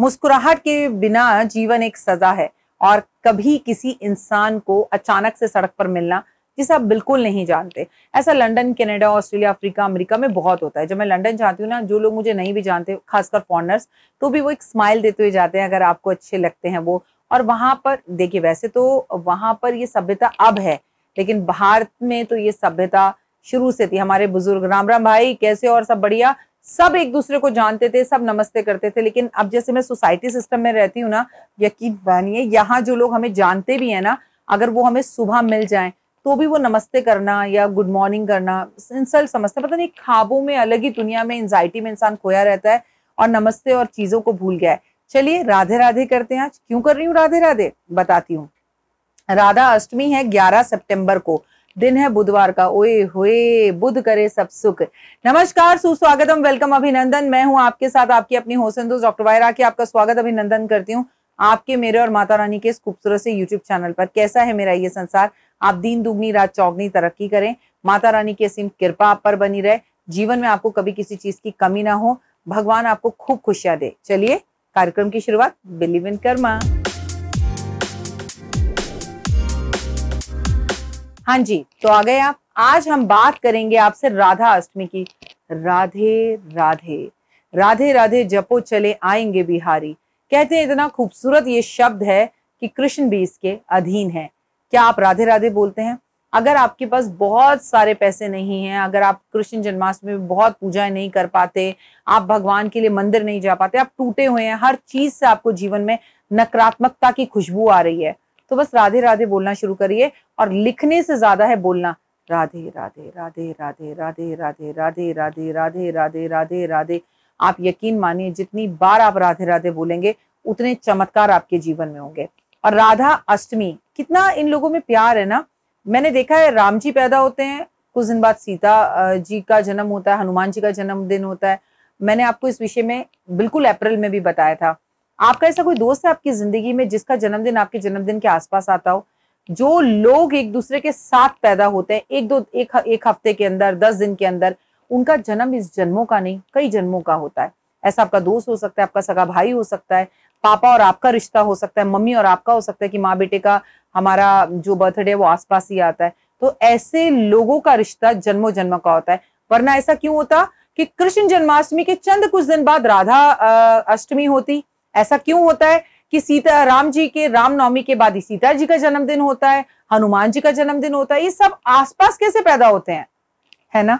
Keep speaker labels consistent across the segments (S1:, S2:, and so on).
S1: मुस्कुराहट के बिना जीवन एक सजा है और कभी किसी इंसान को अचानक से सड़क पर मिलना जिसे आप बिल्कुल नहीं जानते ऐसा London Canada Australia Africa America में बहुत होता है जब मैं लंदन जाती हूँ ना जो लोग मुझे नहीं भी जानते खासकर फॉरनर्स तो भी वो एक स्माइल देते हुए जाते हैं अगर आपको अच्छे लगते हैं वो और वहाँ पर देखिए वैसे तो वहाँ पर ये सभ्यता अब है लेकिन भारत में तो ये सभ्यता शुरू से थी हमारे बुजुर्ग राम राम भाई कैसे और सब बढ़िया सब एक दूसरे को जानते थे सब नमस्ते करते थे लेकिन अब जैसे मैं सोसाइटी सिस्टम में रहती हूँ ना यकीन मानिए यहाँ जो लोग हमें जानते भी है ना अगर वो हमें सुबह मिल जाए तो भी वो नमस्ते करना या गुड मॉर्निंग करना इंसल्ट समझते पता नहीं खाबों में अलग ही दुनिया में एंजाइटी में इंसान खोया रहता है और नमस्ते और चीज़ों को भूल गया है चलिए राधे राधे करते हैं आज क्यों कर रही हूँ राधे राधे बताती हूँ राधा अष्टमी है ग्यारह सितंबर को दिन है बुधवार का ओए होए बुध करे सब सुख नमस्कार सुस्वागतम वेलकम अभिनंदन मैं हूं आपके साथ आपकी अपनी होसन दोस्त डॉक्टर वायरा की आपका स्वागत अभिनंदन करती हूं आपके मेरे और माता रानी के इस खूबसूरत से यूट्यूब चैनल पर कैसा है मेरा ये संसार आप दीन दुगनी रात चौगनी तरक्की करें माता रानी की असीम कृपा आप पर बनी रहे जीवन में आपको कभी किसी चीज की कमी ना हो भगवान आपको खूब खुशियां दे चलिए कार्यक्रम की शुरुआत बिलीव इन कर्मा हाँ जी तो आ गए आप आज हम बात करेंगे आपसे राधा अष्टमी की राधे राधे राधे राधे जपो चले आएंगे बिहारी कहते हैं इतना खूबसूरत ये शब्द है कि कृष्ण भी इसके अधीन है क्या आप राधे राधे बोलते हैं अगर आपके पास बहुत सारे पैसे नहीं हैं अगर आप कृष्ण जन्माष्टमी में बहुत पूजा नहीं कर पाते आप भगवान के लिए मंदिर नहीं जा पाते आप टूटे हुए हैं हर चीज से आपको जीवन में नकारात्मकता की खुशबू आ रही है तो बस राधे राधे बोलना शुरू करिए और लिखने से ज्यादा है बोलना राधे राधे राधे राधे राधे राधे राधे राधे राधे राधे राधे राधे आप यकीन मानिए जितनी बार आप राधे राधे बोलेंगे उतने चमत्कार आपके जीवन में होंगे और राधा अष्टमी कितना इन लोगों में प्यार है ना मैंने देखा है राम जी पैदा होते हैं कुछ दिन बाद सीता जी का जन्म होता है हनुमान जी का जन्मदिन होता है मैंने आपको इस विषय में बिल्कुल अप्रैल में भी बताया था आपका ऐसा कोई दोस्त है आपकी जिंदगी में जिसका जन्मदिन आपके जन्मदिन के आसपास आता हो जो लोग एक दूसरे के साथ पैदा होते हैं एक दो एक, एक हफ्ते के अंदर दस दिन के अंदर उनका जन्म इस जन्मों का नहीं कई जन्मों का होता है ऐसा आपका दोस्त हो सकता है आपका सगा भाई हो सकता है पापा और आपका रिश्ता हो सकता है मम्मी और आपका हो सकता है कि माँ बेटे का हमारा जो बर्थडे है वो आसपास ही आता है तो ऐसे लोगों का रिश्ता जन्मों जन्म का होता है वरना ऐसा क्यों होता कि कृष्ण जन्माष्टमी के चंद कुछ दिन बाद राधा अष्टमी होती ऐसा क्यों होता है कि सीता राम जी के रामनवमी के बाद ही सीता जी का जन्मदिन होता है हनुमान जी का जन्मदिन होता है ये सब आसपास कैसे पैदा होते हैं है ना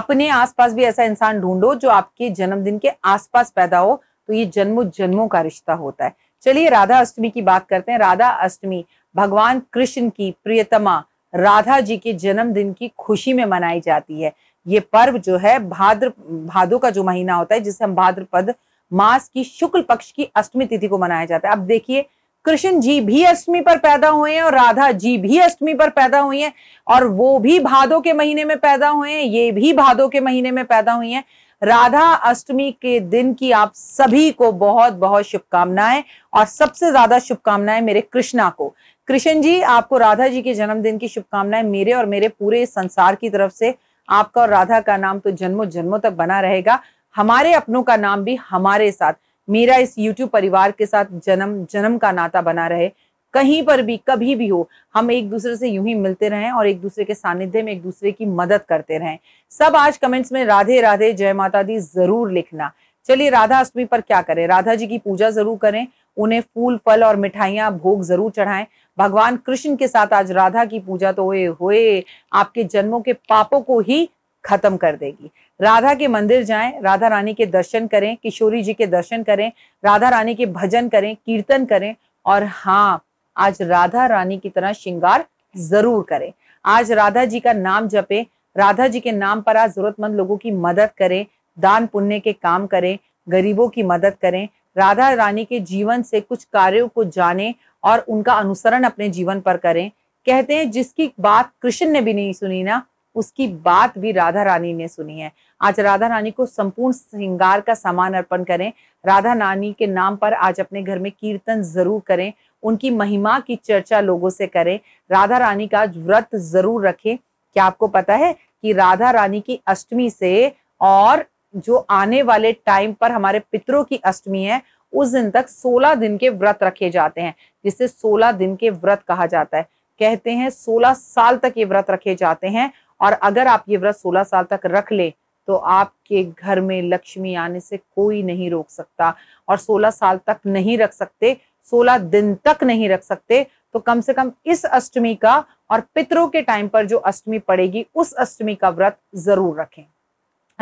S1: अपने आसपास भी ऐसा इंसान ढूंढो जो आपके जन्मदिन के आसपास पैदा हो तो ये जन्म जन्मों का रिश्ता होता है चलिए राधा अष्टमी की बात करते हैं राधा अष्टमी भगवान कृष्ण की प्रियतमा राधा जी के जन्मदिन की खुशी में मनाई जाती है ये पर्व जो है भाद्र भादो का जो महीना होता है जिसे हम भाद्रपद मास की शुक्ल पक्ष की अष्टमी तिथि को मनाया जाता है अब देखिए कृष्ण जी भी अष्टमी पर पैदा हुए हैं और राधा जी भी अष्टमी पर पैदा हुई हैं और वो भी भादों के महीने में पैदा हुए हैं ये भी भादों के महीने में पैदा हुई हैं राधा अष्टमी के दिन की आप सभी को बहुत बहुत शुभकामनाएं और सबसे ज्यादा शुभकामनाएं मेरे कृष्णा को कृष्ण जी आपको राधा जी के जन्मदिन की शुभकामनाएं मेरे और मेरे पूरे संसार की तरफ से आपका और राधा का नाम तो जन्मों जन्मों तक बना रहेगा हमारे अपनों का नाम भी हमारे साथ मेरा इस YouTube परिवार के साथ जन्म जन्म का नाता बना रहे कहीं पर भी कभी भी हो हम एक दूसरे से यूं ही मिलते रहें और एक दूसरे के सानिध्य में एक दूसरे की मदद करते रहें सब आज कमेंट्स में राधे राधे जय माता दी जरूर लिखना चलिए राधा अष्टमी पर क्या करें राधा जी की पूजा जरूर करें उन्हें फूल फल और मिठाइयां भोग जरूर चढ़ाएं भगवान कृष्ण के साथ आज राधा की पूजा तो हुए हुए आपके जन्मों के पापों को ही खत्म कर देगी राधा के मंदिर जाएं राधा रानी के दर्शन करें किशोरी जी के दर्शन करें राधा रानी के भजन करें कीर्तन करें और हाँ आज राधा रानी की तरह श्रृंगार जरूर करें आज राधा जी का नाम जपे राधा जी के नाम पर आज जरूरतमंद लोगों की मदद करें दान पुण्य के काम करें गरीबों की मदद करें राधा रानी के जीवन से कुछ कार्यों को जाने और उनका अनुसरण अपने जीवन पर करें कहते हैं जिसकी बात कृष्ण ने भी नहीं सुनी ना उसकी बात भी राधा रानी ने सुनी है आज राधा रानी को संपूर्ण श्रृंगार का सामान अर्पण करें राधा रानी के नाम पर आज अपने घर में कीर्तन जरूर करें उनकी महिमा की चर्चा लोगों से करें राधा रानी का व्रत जरूर रखें क्या आपको पता है कि राधा रानी की अष्टमी से और जो आने वाले टाइम पर हमारे पितरों की अष्टमी है उस दिन तक 16 दिन के व्रत रखे जाते हैं जिसे 16 दिन के व्रत कहा जाता है कहते हैं 16 साल तक ये व्रत रखे जाते हैं और अगर आप ये व्रत 16 साल तक रख लें तो आपके घर में लक्ष्मी आने से कोई नहीं रोक सकता और 16 साल तक नहीं रख सकते 16 दिन तक नहीं रख सकते तो कम से कम इस अष्टमी का और पितरों के टाइम पर जो अष्टमी पड़ेगी उस अष्टमी का व्रत जरूर रखें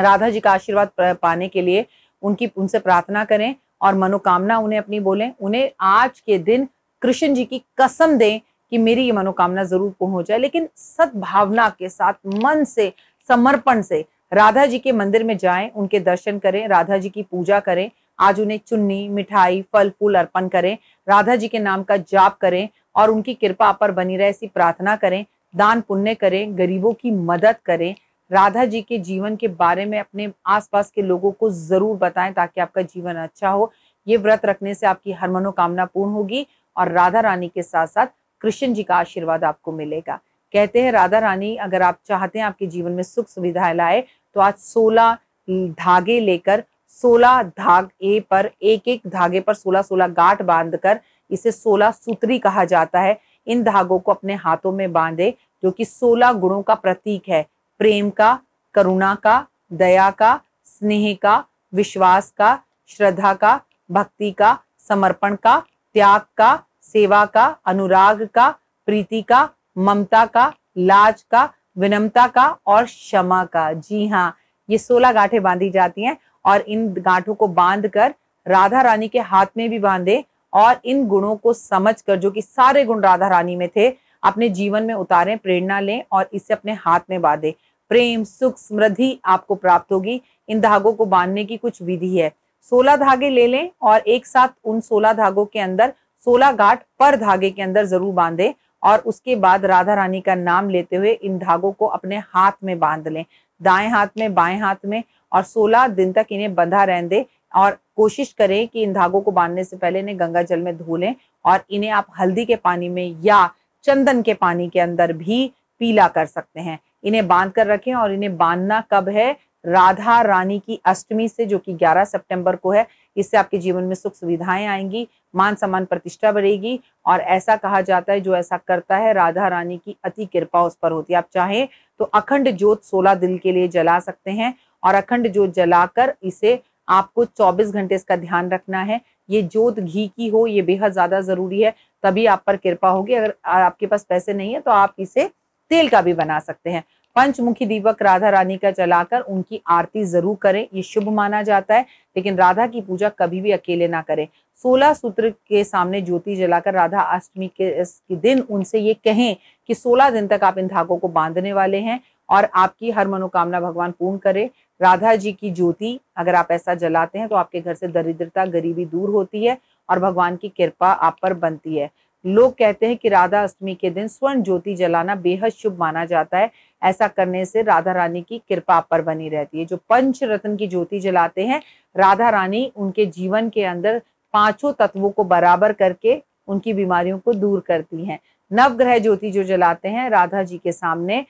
S1: राधा जी का आशीर्वाद पाने के लिए उनकी उनसे प्रार्थना करें और मनोकामना उन्हें अपनी बोलें उन्हें आज के दिन कृष्ण जी की कसम दें कि मेरी ये मनोकामना जरूर पूर्ण हो जाए लेकिन सद्भावना के साथ मन से समर्पण से राधा जी के मंदिर में जाएं उनके दर्शन करें राधा जी की पूजा करें आज उन्हें चुन्नी मिठाई फल फूल अर्पण करें राधा जी के नाम का जाप करें और उनकी कृपा पर बनी रहे ऐसी प्रार्थना करें दान पुण्य करें गरीबों की मदद करें राधा जी के जीवन के बारे में अपने आसपास के लोगों को जरूर बताएं ताकि आपका जीवन अच्छा हो ये व्रत रखने से आपकी हर मनोकामना पूर्ण होगी और राधा रानी के साथ साथ कृष्ण जी का आशीर्वाद आपको मिलेगा कहते हैं राधा रानी अगर आप चाहते हैं आपके जीवन में सुख सुविधाएं लाए तो आज सोलह धागे लेकर सोलह धागे पर एक एक धागे पर सोलह सोलह गांठ कर इसे सोलह सूत्री कहा जाता है इन धागों को अपने हाथों में बांधे जो कि सोलह गुणों का प्रतीक है प्रेम का करुणा का दया का स्नेह का विश्वास का श्रद्धा का भक्ति का समर्पण का त्याग का सेवा का अनुराग का प्रीति का ममता का लाज का विनम्रता का और क्षमा का जी हाँ ये सोलह गांठें बांधी जाती हैं और इन गांठों को बांध कर राधा रानी के हाथ में भी बांधे और इन गुणों को समझ कर जो कि सारे गुण राधा रानी में थे अपने जीवन में उतारें प्रेरणा लें और इसे अपने हाथ में बांधे प्रेम सुख समृद्धि आपको प्राप्त होगी इन धागों को बांधने की कुछ विधि है सोलह धागे ले लें और एक साथ उन सोलह धागों के अंदर सोलह गांठ पर धागे के अंदर जरूर बांधे और उसके बाद राधा रानी का नाम लेते हुए इन धागों को अपने हाथ में बांध लें दाएं हाथ में बाएं हाथ में और 16 दिन तक इन्हें बंधा रहने दे और कोशिश करें कि इन धागों को बांधने से पहले इन्हें गंगा जल में धो लें और इन्हें आप हल्दी के पानी में या चंदन के पानी के अंदर भी पीला कर सकते हैं इन्हें बांध कर रखें और इन्हें बांधना कब है राधा रानी की अष्टमी से जो कि 11 सितंबर को है इससे आपके जीवन में सुख सुविधाएं आएंगी मान सम्मान प्रतिष्ठा बढ़ेगी और ऐसा कहा जाता है जो ऐसा करता है राधा रानी की अति कृपा उस पर होती है आप चाहें तो अखंड ज्योत सोलह दिन के लिए जला सकते हैं और अखंड ज्योत जलाकर इसे आपको 24 घंटे इसका ध्यान रखना है ये ज्योत घी की हो ये बेहद ज्यादा जरूरी है तभी आप पर कृपा होगी अगर आपके पास पैसे नहीं है तो आप इसे तेल का भी बना सकते हैं पंचमुखी दीपक राधा रानी का जलाकर उनकी आरती जरूर करें ये शुभ माना जाता है लेकिन राधा की पूजा कभी भी अकेले ना करें सोलह सूत्र के सामने ज्योति जलाकर राधा अष्टमी के दिन उनसे ये कहें कि सोलह दिन तक आप इन धागों को बांधने वाले हैं और आपकी हर मनोकामना भगवान पूर्ण करे राधा जी की ज्योति अगर आप ऐसा जलाते हैं तो आपके घर से दरिद्रता गरीबी दूर होती है और भगवान की कृपा आप पर बनती है लोग कहते हैं कि राधा अष्टमी के दिन स्वर्ण ज्योति जलाना बेहद शुभ माना जाता है ऐसा करने से राधा रानी की कृपा पर बनी रहती है जो पंच रत्न की ज्योति जलाते हैं राधा रानी उनके जीवन के अंदर पांचों तत्वों को बराबर करके उनकी बीमारियों को दूर करती हैं नवग्रह ज्योति जो जलाते हैं राधा जी के सामने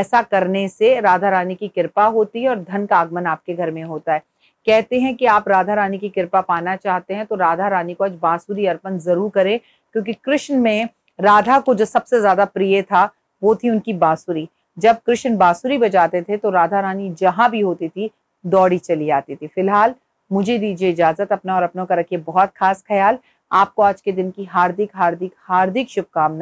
S1: ऐसा करने से राधा रानी की कृपा होती है और धन का आगमन आपके घर में होता है कहते हैं कि आप राधा रानी की कृपा पाना चाहते हैं तो राधा रानी को आज बांसुरी अर्पण जरूर करें क्योंकि कृष्ण में राधा को जो सबसे ज्यादा प्रिय था वो थी उनकी बांसुरी जब कृष्ण बांसुरी बजाते थे तो राधा रानी जहां भी होती थी दौड़ी चली आती थी फिलहाल मुझे दीजिए इजाजत अपना और अपनों का रखिए बहुत खास ख्याल आपको आज के दिन की हार्दिक हार्दिक हार्दिक शुभकामना